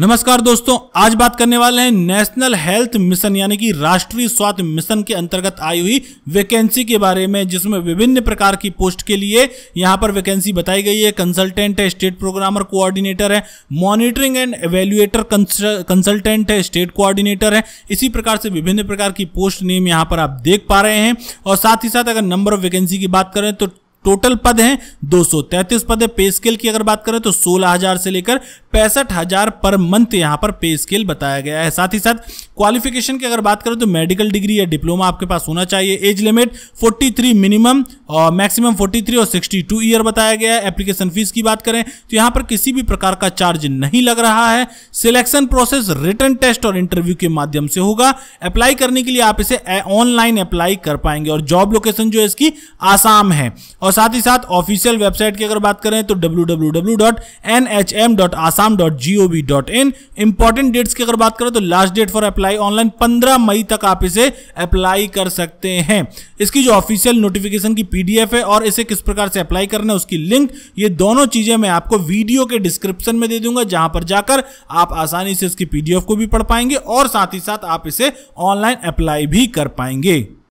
नमस्कार दोस्तों आज बात करने वाले हैं नेशनल हेल्थ मिशन यानी कि राष्ट्रीय स्वास्थ्य मिशन के अंतर्गत आई हुई वैकेंसी के बारे में जिसमें विभिन्न प्रकार की पोस्ट के लिए यहां पर वैकेंसी बताई गई है कंसल्टेंट है स्टेट प्रोग्रामर कोऑर्डिनेटर है मॉनिटरिंग एंड एवेल्युएटर कंसल्टेंट है स्टेट कोऑर्डिनेटर है इसी प्रकार से विभिन्न प्रकार की पोस्ट नेम यहाँ पर आप देख पा रहे हैं और साथ ही साथ अगर नंबर ऑफ वैकेंसी की बात करें तो टोटल पद हैं 233 पद है पे स्केल की अगर बात करें तो 16000 से लेकर पैंसठ हजार पर मंथ यहां पर पे स्केल बताया गया है साथ ही साथ क्वालिफिकेशन की अगर बात करें तो मेडिकल डिग्री या डिप्लोमा आपके पास होना चाहिए एज लिमिट 43 मिनिमम और मैक्सिमम 43 और 62 टू ईयर बताया गया है एप्लीकेशन फीस की बात करें तो यहां पर किसी भी प्रकार का चार्ज नहीं लग रहा है सिलेक्शन प्रोसेस रिटर्न टेस्ट और इंटरव्यू के माध्यम से होगा अप्लाई करने के लिए आप इसे ऑनलाइन अप्लाई कर पाएंगे और जॉब लोकेशन जो है इसकी आसाम है और साथ ही साथ ऑफिशियल वेबसाइट की अगर बात करें तो www.nhm.assam.gov.in इंपॉर्टेंट डेट्स की अगर बात करें तो last date for apply online 15 मई तक आप इसे अप्लाई कर सकते हैं इसकी जो ऑफिशियल नोटिफिकेशन की पीडीएफ है और इसे किस प्रकार से अप्लाई करना है उसकी लिंक ये दोनों चीजें मैं आपको वीडियो के डिस्क्रिप्शन में दे दूंगा जहां पर जाकर आप आसानी से इसकी पीडीएफ को भी पढ़ पाएंगे और साथ ही साथ आप इसे ऑनलाइन अप्लाई भी कर पाएंगे